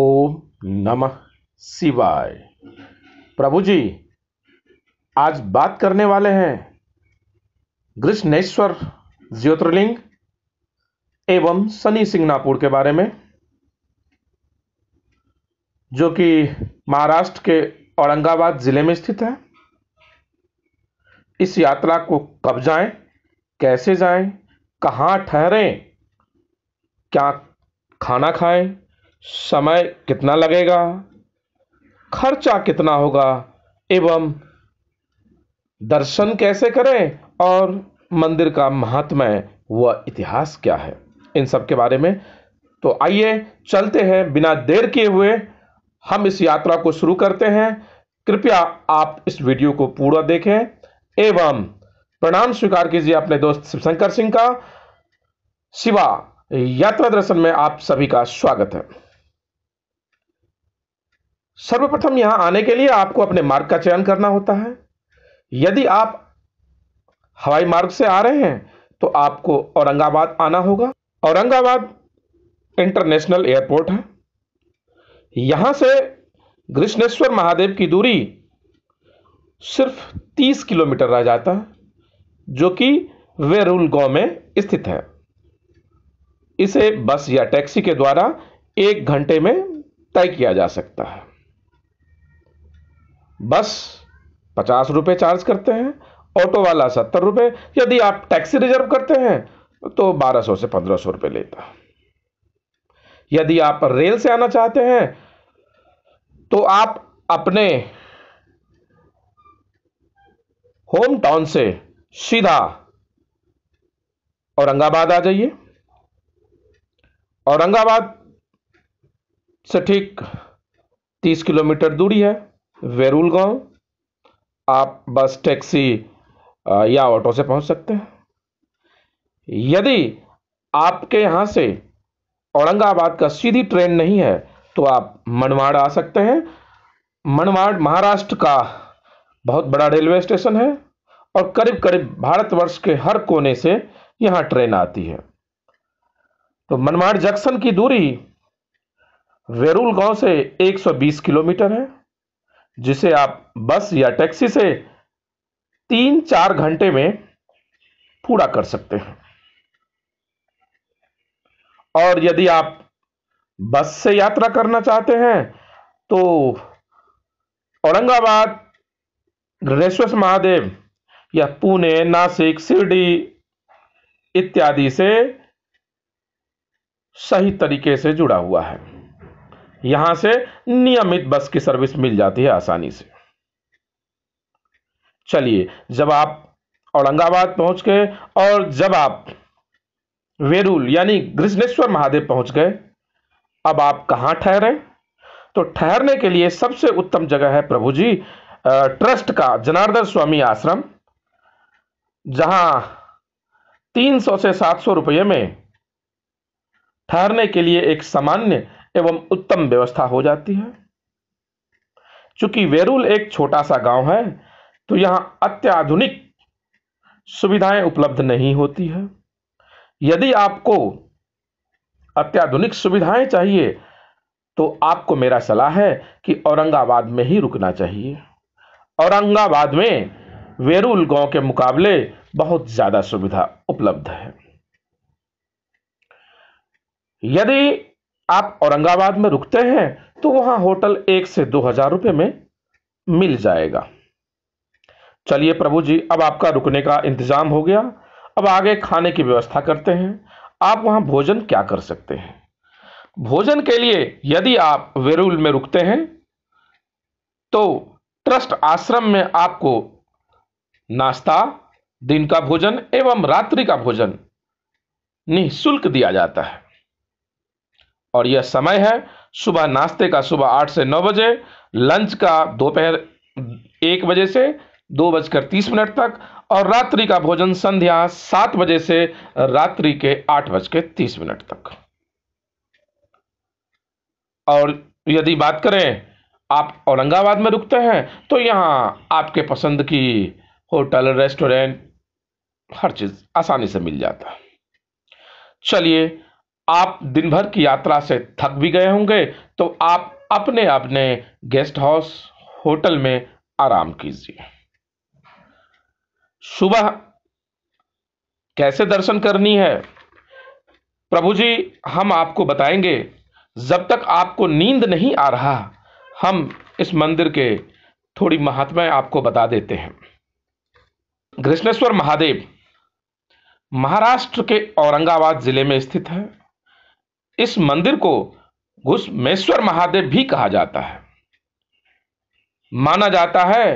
ओम नमः शिवाय प्रभु जी आज बात करने वाले हैं कृष्णेश्वर ज्योतिर्लिंग एवं सनी सिंगनापुर के बारे में जो कि महाराष्ट्र के औरंगाबाद जिले में स्थित है इस यात्रा को कब जाएं, कैसे जाएं, कहाँ ठहरें क्या खाना खाएं समय कितना लगेगा खर्चा कितना होगा एवं दर्शन कैसे करें और मंदिर का महात्मा व इतिहास क्या है इन सब के बारे में तो आइए चलते हैं बिना देर किए हुए हम इस यात्रा को शुरू करते हैं कृपया आप इस वीडियो को पूरा देखें एवं प्रणाम स्वीकार कीजिए अपने दोस्त शिवशंकर सिंह का शिवा यात्रा दर्शन में आप सभी का स्वागत है सर्वप्रथम यहां आने के लिए आपको अपने मार्ग का चयन करना होता है यदि आप हवाई मार्ग से आ रहे हैं तो आपको औरंगाबाद आना होगा औरंगाबाद इंटरनेशनल एयरपोर्ट है यहां से ग्रीष्णेश्वर महादेव की दूरी सिर्फ 30 किलोमीटर रह जाता है जो कि वेरुल गांव में स्थित है इसे बस या टैक्सी के द्वारा एक घंटे में तय किया जा सकता है बस पचास रुपये चार्ज करते हैं ऑटो वाला सत्तर रुपये यदि आप टैक्सी रिजर्व करते हैं तो बारह सौ से पंद्रह सौ रुपये लेता यदि आप रेल से आना चाहते हैं तो आप अपने होम टाउन से सीधा औरंगाबाद आ जाइए औरंगाबाद से ठीक तीस किलोमीटर दूरी है वेरुल आप बस टैक्सी या ऑटो से पहुंच सकते हैं यदि आपके यहां से औरंगाबाद का सीधी ट्रेन नहीं है तो आप मनवाड़ आ सकते हैं मनवाड़ महाराष्ट्र का बहुत बड़ा रेलवे स्टेशन है और करीब करीब भारतवर्ष के हर कोने से यहां ट्रेन आती है तो मनवाड़ जंक्शन की दूरी वेरुल गांव से 120 किलोमीटर है जिसे आप बस या टैक्सी से तीन चार घंटे में पूरा कर सकते हैं और यदि आप बस से यात्रा करना चाहते हैं तो औरंगाबाद घृणेश्वर महादेव या पुणे नासिक सिरडी इत्यादि से सही तरीके से जुड़ा हुआ है यहां से नियमित बस की सर्विस मिल जाती है आसानी से चलिए जब आप औरंगाबाद पहुंच गए और जब आप वेरूल यानी ग्रिजनेश्वर महादेव पहुंच गए अब आप कहां ठहरे तो ठहरने के लिए सबसे उत्तम जगह है प्रभु जी ट्रस्ट का जनार्दन स्वामी आश्रम जहां 300 से 700 रुपये में ठहरने के लिए एक सामान्य एवं उत्तम व्यवस्था हो जाती है चूंकि वेरुल एक छोटा सा गांव है तो यहां अत्याधुनिक सुविधाएं उपलब्ध नहीं होती है यदि आपको अत्याधुनिक सुविधाएं चाहिए तो आपको मेरा सलाह है कि औरंगाबाद में ही रुकना चाहिए औरंगाबाद में वेरुल गांव के मुकाबले बहुत ज़्यादा सुविधा उपलब्ध है यदि आप औरंगाबाद में रुकते हैं तो वहां होटल एक से दो हजार रुपये में मिल जाएगा चलिए प्रभु जी अब आपका रुकने का इंतज़ाम हो गया अब आगे खाने की व्यवस्था करते हैं आप वहां भोजन क्या कर सकते हैं भोजन के लिए यदि आप वेरूल में रुकते हैं तो ट्रस्ट आश्रम में आपको नाश्ता दिन का भोजन एवं रात्रि का भोजन निःशुल्क दिया जाता है और यह समय है सुबह नाश्ते का सुबह आठ से नौ बजे लंच का दोपहर एक बजे से दो बजकर तीस मिनट तक और रात्रि का भोजन संध्या सात बजे से रात्रि के आठ बज के तीस मिनट तक और यदि बात करें आप औरंगाबाद में रुकते हैं तो यहाँ आपके पसंद की होटल रेस्टोरेंट हर चीज़ आसानी से मिल जाता है चलिए आप दिन भर की यात्रा से थक भी गए होंगे तो आप अपने अपने गेस्ट हाउस होटल में आराम कीजिए सुबह कैसे दर्शन करनी है प्रभु जी हम आपको बताएंगे जब तक आपको नींद नहीं आ रहा हम इस मंदिर के थोड़ी महात्माएं आपको बता देते हैं घृष्णेश्वर महादेव महाराष्ट्र के औरंगाबाद जिले में स्थित है इस मंदिर को घुसमेश्वर महादेव भी कहा जाता है माना जाता है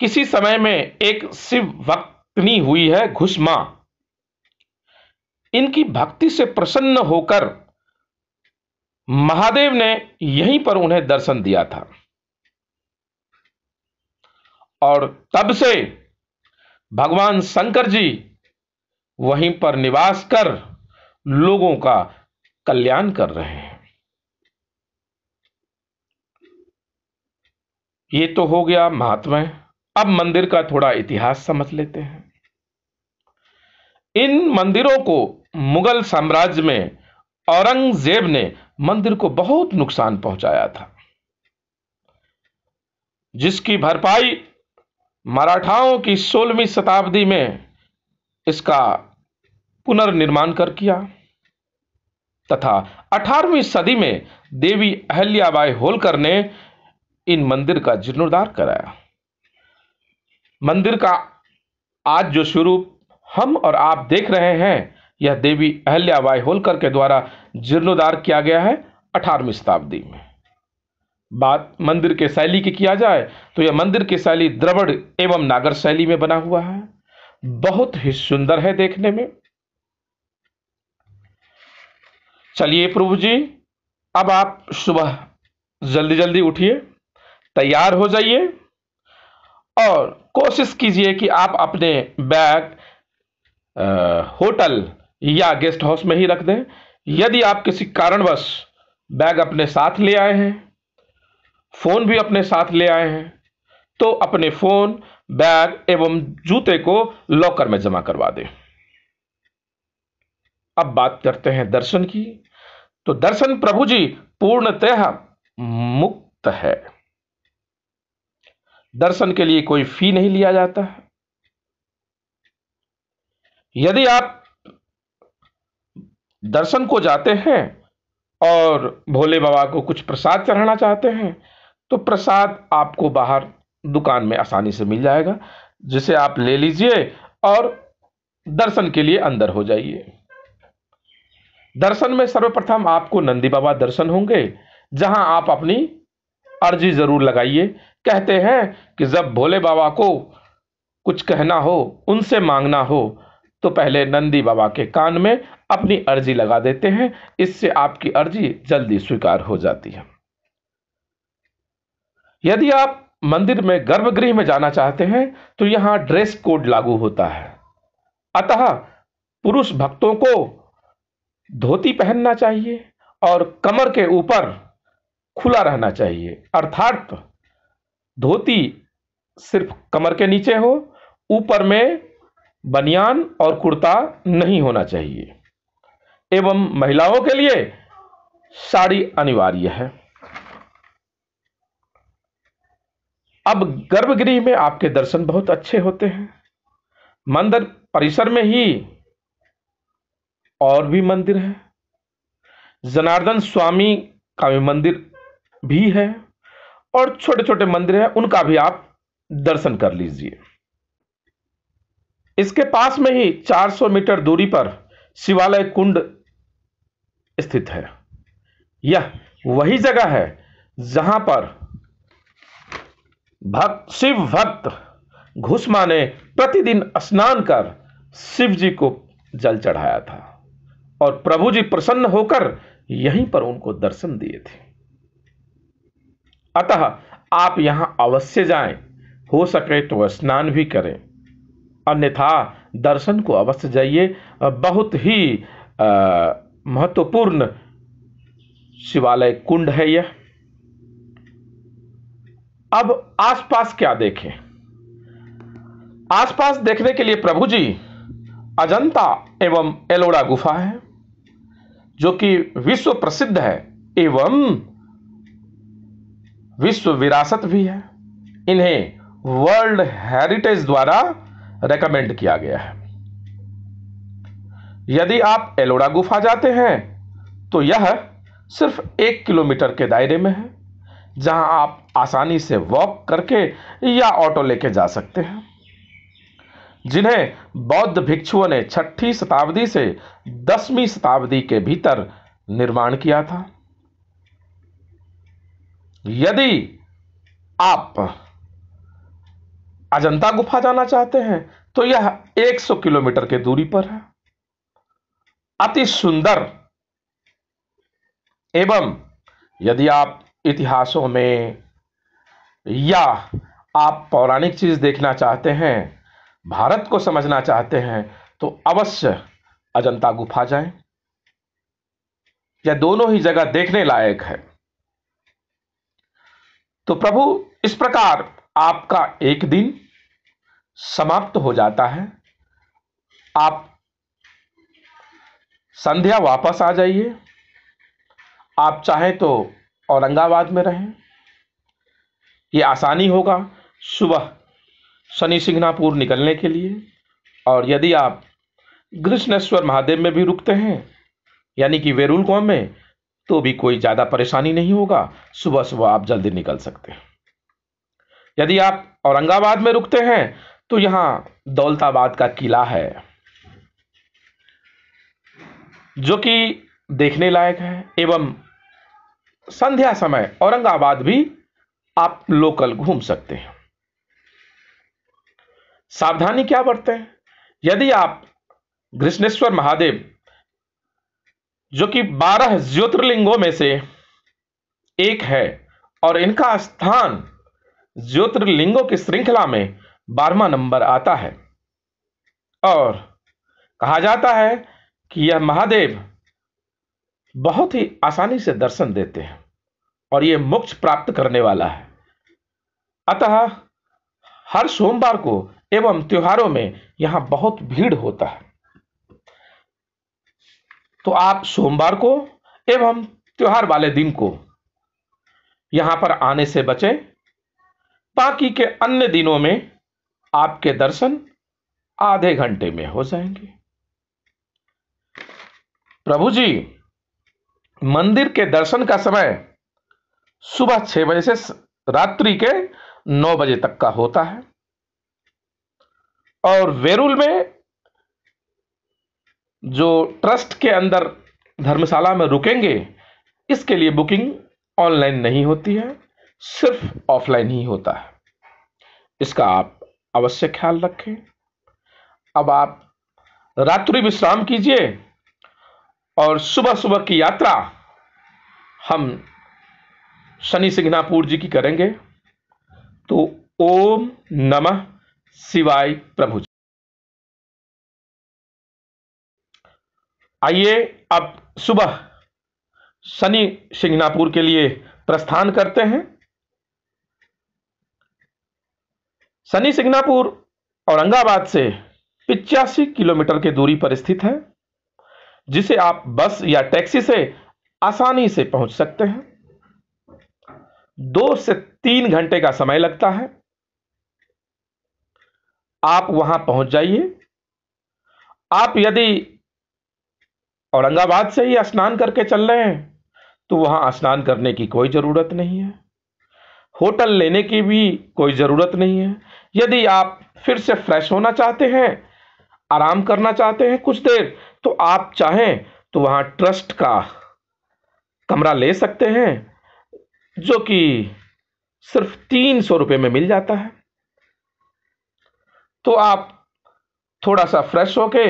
किसी समय में एक शिव भक्तनी हुई है घुसमा इनकी भक्ति से प्रसन्न होकर महादेव ने यहीं पर उन्हें दर्शन दिया था और तब से भगवान शंकर जी वहीं पर निवास कर लोगों का कल्याण कर रहे हैं ये तो हो गया महात्मा अब मंदिर का थोड़ा इतिहास समझ लेते हैं इन मंदिरों को मुगल साम्राज्य में औरंगजेब ने मंदिर को बहुत नुकसान पहुंचाया था जिसकी भरपाई मराठाओं की सोलहवीं शताब्दी में इसका पुनर्निर्माण कर किया तथा 18वीं सदी में देवी अहल्याबाई होलकर ने इन मंदिर का जीर्णोद्धार कराया मंदिर का आज जो स्वरूप हम और आप देख रहे हैं यह देवी अहल्याबाई होलकर के द्वारा जीर्णोद्धार किया गया है अठारहवीं शताब्दी में बात मंदिर के शैली की किया जाए तो यह मंदिर की शैली द्रवड़ एवं नागर शैली में बना हुआ है बहुत ही सुंदर है देखने में चलिए प्रभु जी अब आप सुबह जल्दी जल्दी उठिए तैयार हो जाइए और कोशिश कीजिए कि आप अपने बैग होटल या गेस्ट हाउस में ही रख दें यदि आप किसी कारणवश बैग अपने साथ ले आए हैं फ़ोन भी अपने साथ ले आए हैं तो अपने फ़ोन बैग एवं जूते को लॉकर में जमा करवा दें अब बात करते हैं दर्शन की तो दर्शन प्रभु जी पूर्णतः मुक्त है दर्शन के लिए कोई फी नहीं लिया जाता है यदि आप दर्शन को जाते हैं और भोले बाबा को कुछ प्रसाद चढ़ाना चाहते हैं तो प्रसाद आपको बाहर दुकान में आसानी से मिल जाएगा जिसे आप ले लीजिए और दर्शन के लिए अंदर हो जाइए दर्शन में सर्वप्रथम आपको नंदी बाबा दर्शन होंगे जहां आप अपनी अर्जी जरूर लगाइए कहते हैं कि जब भोले बाबा को कुछ कहना हो उनसे मांगना हो तो पहले नंदी बाबा के कान में अपनी अर्जी लगा देते हैं इससे आपकी अर्जी जल्दी स्वीकार हो जाती है यदि आप मंदिर में गर्भगृह में जाना चाहते हैं तो यहाँ ड्रेस कोड लागू होता है अतः पुरुष भक्तों को धोती पहनना चाहिए और कमर के ऊपर खुला रहना चाहिए अर्थात धोती सिर्फ कमर के नीचे हो ऊपर में बनियान और कुर्ता नहीं होना चाहिए एवं महिलाओं के लिए साड़ी अनिवार्य है अब गर्भगृह में आपके दर्शन बहुत अच्छे होते हैं मंदिर परिसर में ही और भी मंदिर है जनार्दन स्वामी का भी मंदिर भी है और छोटे छोटे मंदिर हैं उनका भी आप दर्शन कर लीजिए इसके पास में ही 400 मीटर दूरी पर शिवालय कुंड स्थित है यह वही जगह है जहां पर भक्त शिव भक्त घुसमा ने प्रतिदिन स्नान कर शिव जी को जल चढ़ाया था और प्रभु जी प्रसन्न होकर यहीं पर उनको दर्शन दिए थे अतः आप यहां अवश्य जाएं हो सके तो स्नान भी करें अन्यथा दर्शन को अवश्य जाइए बहुत ही महत्वपूर्ण शिवालय कुंड है यह अब आसपास क्या देखें आसपास देखने के लिए प्रभु जी अजंता एवं एलोड़ा गुफा है जो कि विश्व प्रसिद्ध है एवं विश्व विरासत भी है इन्हें वर्ल्ड हेरिटेज द्वारा रेकमेंड किया गया है यदि आप एलोरा गुफा जाते हैं तो यह सिर्फ एक किलोमीटर के दायरे में है जहां आप आसानी से वॉक करके या ऑटो लेके जा सकते हैं जिन्हें बौद्ध भिक्षुओं ने छठी शताब्दी से दसवीं शताब्दी के भीतर निर्माण किया था यदि आप अजंता गुफा जाना चाहते हैं तो यह 100 किलोमीटर के दूरी पर है अति सुंदर एवं यदि आप इतिहासों में या आप पौराणिक चीज देखना चाहते हैं भारत को समझना चाहते हैं तो अवश्य अजंता गुफा जाएं यह दोनों ही जगह देखने लायक है तो प्रभु इस प्रकार आपका एक दिन समाप्त हो जाता है आप संध्या वापस आ जाइए आप चाहें तो औरंगाबाद में रहें ये आसानी होगा सुबह शनि सिंगनापुर निकलने के लिए और यदि आप कृष्णेश्वर महादेव में भी रुकते हैं यानी कि वेरुल गांव में तो भी कोई ज़्यादा परेशानी नहीं होगा सुबह सुबह आप जल्दी निकल सकते हैं यदि आप औरंगाबाद में रुकते हैं तो यहाँ दौलताबाद का किला है जो कि देखने लायक है एवं संध्या समय औरंगाबाद भी आप लोकल घूम सकते हैं सावधानी क्या बरतें यदि आप घृष्णेश्वर महादेव जो कि बारह ज्योतिर्लिंगों में से एक है और इनका स्थान ज्योतिर्लिंगों की श्रृंखला में बारहवा नंबर आता है और कहा जाता है कि यह महादेव बहुत ही आसानी से दर्शन देते हैं और यह मोक्ष प्राप्त करने वाला है अतः हर सोमवार को एवं त्योहारों में यहां बहुत भीड़ होता है तो आप सोमवार को एवं त्योहार वाले दिन को यहां पर आने से बचें बाकी के अन्य दिनों में आपके दर्शन आधे घंटे में हो जाएंगे प्रभु जी मंदिर के दर्शन का समय सुबह छह बजे से रात्रि के नौ बजे तक का होता है और वेरुल में जो ट्रस्ट के अंदर धर्मशाला में रुकेंगे इसके लिए बुकिंग ऑनलाइन नहीं होती है सिर्फ ऑफलाइन ही होता है इसका आप अवश्य ख्याल रखें अब आप रात्रि विश्राम कीजिए और सुबह सुबह की यात्रा हम शनि सिंहनापुर जी की करेंगे तो ओम नमः सिवाय प्रभु आइए अब सुबह शनि सिंगनापुर के लिए प्रस्थान करते हैं शनि सिंगनापुर औरंगाबाद से पिचासी किलोमीटर की दूरी पर स्थित है जिसे आप बस या टैक्सी से आसानी से पहुंच सकते हैं दो से तीन घंटे का समय लगता है आप वहां पहुंच जाइए आप यदि औरंगाबाद से ही स्नान करके चल रहे हैं तो वहां स्नान करने की कोई ज़रूरत नहीं है होटल लेने की भी कोई ज़रूरत नहीं है यदि आप फिर से फ्रेश होना चाहते हैं आराम करना चाहते हैं कुछ देर तो आप चाहें तो वहाँ ट्रस्ट का कमरा ले सकते हैं जो कि सिर्फ तीन सौ रुपये में मिल जाता है तो आप थोड़ा सा फ्रेश होके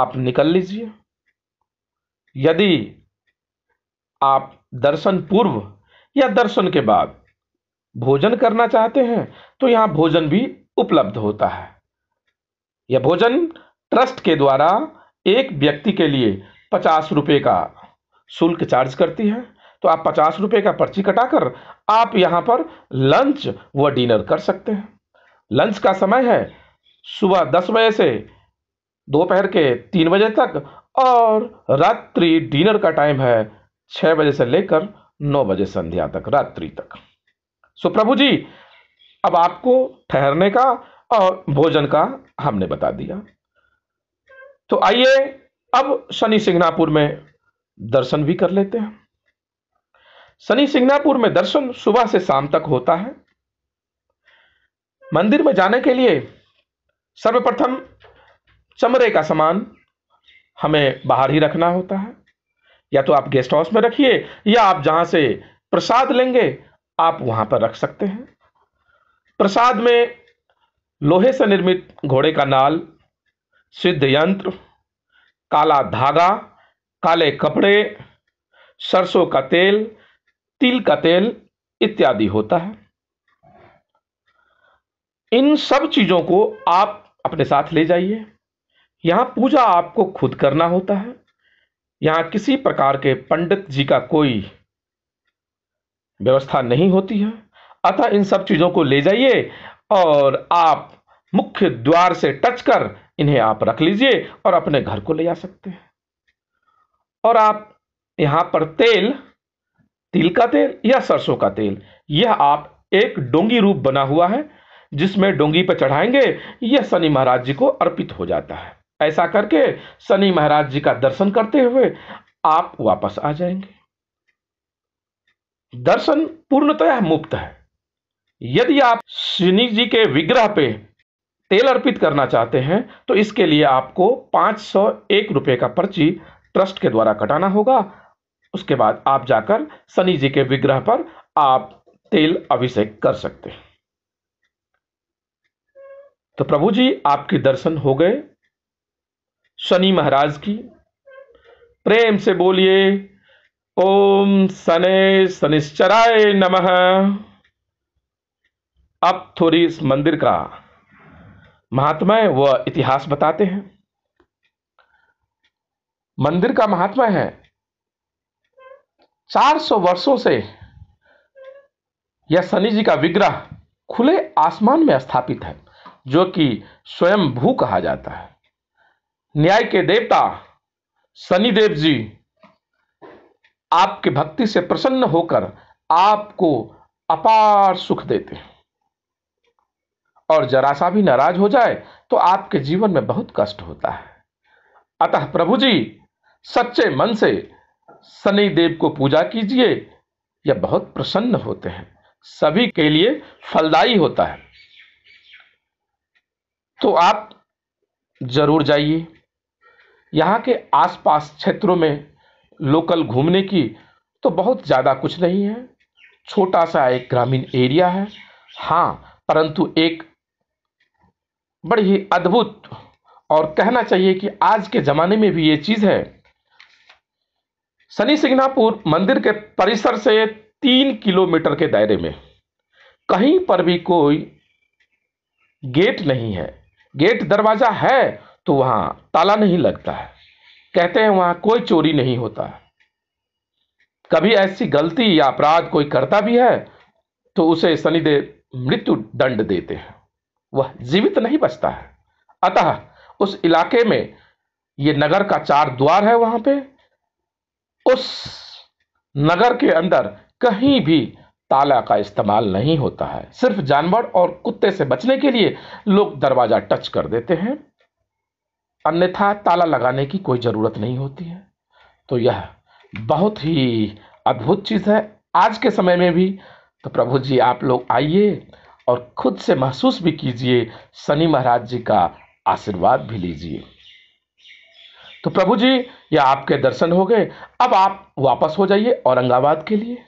आप निकल लीजिए यदि आप दर्शन पूर्व या दर्शन के बाद भोजन करना चाहते हैं तो यहां भोजन भी उपलब्ध होता है यह भोजन ट्रस्ट के द्वारा एक व्यक्ति के लिए पचास रुपये का शुल्क चार्ज करती है तो आप पचास रुपये का पर्ची कटाकर आप यहाँ पर लंच व डिनर कर सकते हैं लंच का समय है सुबह दस बजे से दोपहर के तीन बजे तक और रात्रि डिनर का टाइम है छः बजे से लेकर नौ बजे संध्या तक रात्रि तक सो प्रभु जी अब आपको ठहरने का और भोजन का हमने बता दिया तो आइए अब शनि सिंगनापुर में दर्शन भी कर लेते हैं शनि सिंगनापुर में दर्शन सुबह से शाम तक होता है मंदिर में जाने के लिए सर्वप्रथम चमड़े का सामान हमें बाहर ही रखना होता है या तो आप गेस्ट हाउस में रखिए या आप जहां से प्रसाद लेंगे आप वहां पर रख सकते हैं प्रसाद में लोहे से निर्मित घोड़े का नाल सिद्ध यंत्र काला धागा काले कपड़े सरसों का तेल तिल का तेल इत्यादि होता है इन सब चीजों को आप अपने साथ ले जाइए यहाँ पूजा आपको खुद करना होता है यहाँ किसी प्रकार के पंडित जी का कोई व्यवस्था नहीं होती है अतः इन सब चीज़ों को ले जाइए और आप मुख्य द्वार से टच कर इन्हें आप रख लीजिए और अपने घर को ले जा सकते हैं और आप यहाँ पर तेल तिल का तेल या सरसों का तेल यह आप एक डोंगी रूप बना हुआ है जिसमें डोंगी पर चढ़ाएंगे यह शनि महाराज जी को अर्पित हो जाता है ऐसा करके शनि महाराज जी का दर्शन करते हुए आप वापस आ जाएंगे दर्शन पूर्णतः मुफ्त है यदि आप शनि जी के विग्रह पे तेल अर्पित करना चाहते हैं तो इसके लिए आपको पांच सौ एक रुपये का पर्ची ट्रस्ट के द्वारा कटाना होगा उसके बाद आप जाकर शनि जी के विग्रह पर आप तेल अभिषेक कर सकते हैं तो प्रभु जी आपके दर्शन हो गए शनि महाराज की प्रेम से बोलिए ओम सने शनिश्चराय नमः अब थोड़ी इस मंदिर का महात्मा है वह इतिहास बताते हैं मंदिर का महात्मा है 400 वर्षों से यह शनि जी का विग्रह खुले आसमान में स्थापित है जो कि स्वयं भू कहा जाता है न्याय के देवता शनिदेव जी आपके भक्ति से प्रसन्न होकर आपको अपार सुख देते हैं और जरा सा भी नाराज हो जाए तो आपके जीवन में बहुत कष्ट होता है अतः प्रभु जी सच्चे मन से शनि देव को पूजा कीजिए यह बहुत प्रसन्न होते हैं सभी के लिए फलदायी होता है तो आप ज़रूर जाइए यहाँ के आसपास क्षेत्रों में लोकल घूमने की तो बहुत ज़्यादा कुछ नहीं है छोटा सा एक ग्रामीण एरिया है हाँ परंतु एक बड़ी ही अद्भुत और कहना चाहिए कि आज के ज़माने में भी ये चीज़ है शनि सिंगनापुर मंदिर के परिसर से तीन किलोमीटर के दायरे में कहीं पर भी कोई गेट नहीं है गेट दरवाजा है तो वहां ताला नहीं लगता है कहते हैं वहां कोई चोरी नहीं होता है कभी ऐसी गलती या अपराध कोई करता भी है तो उसे शनिदेव मृत्यु दंड देते हैं वह जीवित नहीं बचता है अतः उस इलाके में ये नगर का चार द्वार है वहां पे उस नगर के अंदर कहीं भी ताला का इस्तेमाल नहीं होता है सिर्फ जानवर और कुत्ते से बचने के लिए लोग दरवाज़ा टच कर देते हैं अन्यथा ताला लगाने की कोई ज़रूरत नहीं होती है तो यह बहुत ही अद्भुत चीज़ है आज के समय में भी तो प्रभु जी आप लोग आइए और खुद से महसूस भी कीजिए शनि महाराज जी का आशीर्वाद भी लीजिए तो प्रभु जी यह आपके दर्शन हो गए अब आप वापस हो जाइए औरंगाबाद के लिए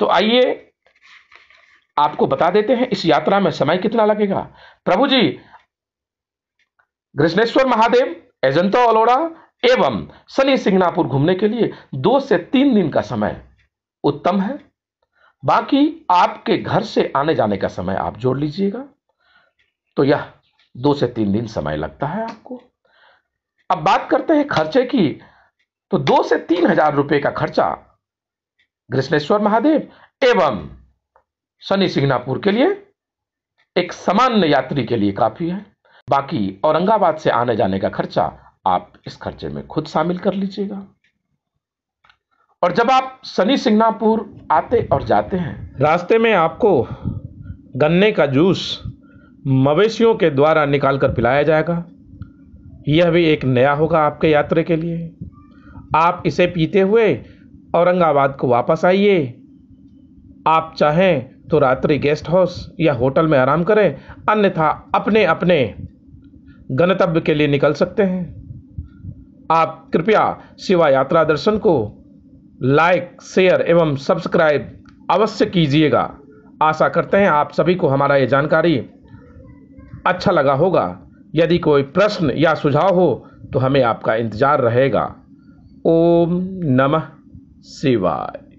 तो आइए आपको बता देते हैं इस यात्रा में समय कितना लगेगा प्रभु जी घृष्णेश्वर महादेव एजंता अलोड़ा एवं सनी सिंगनापुर घूमने के लिए दो से तीन दिन का समय उत्तम है बाकी आपके घर से आने जाने का समय आप जोड़ लीजिएगा तो यह दो से तीन दिन समय लगता है आपको अब बात करते हैं खर्चे की तो दो से तीन हजार रुपये का खर्चा घृष्णेश्वर महादेव एवं शनि सिंगनापुर के लिए एक सामान्य यात्री के लिए काफ़ी है बाकी औरंगाबाद से आने जाने का खर्चा आप इस खर्चे में खुद शामिल कर लीजिएगा और जब आप शनि सिंगनापुर आते और जाते हैं रास्ते में आपको गन्ने का जूस मवेशियों के द्वारा निकाल कर पिलाया जाएगा यह भी एक नया होगा आपके यात्रा के लिए आप इसे पीते हुए औरंगाबाद को वापस आइए आप चाहें तो रात्रि गेस्ट हाउस या होटल में आराम करें अन्यथा अपने अपने गंतव्य के लिए निकल सकते हैं आप कृपया शिवा यात्रा दर्शन को लाइक शेयर एवं सब्सक्राइब अवश्य कीजिएगा आशा करते हैं आप सभी को हमारा ये जानकारी अच्छा लगा होगा यदि कोई प्रश्न या सुझाव हो तो हमें आपका इंतज़ार रहेगा ओम नमः See why.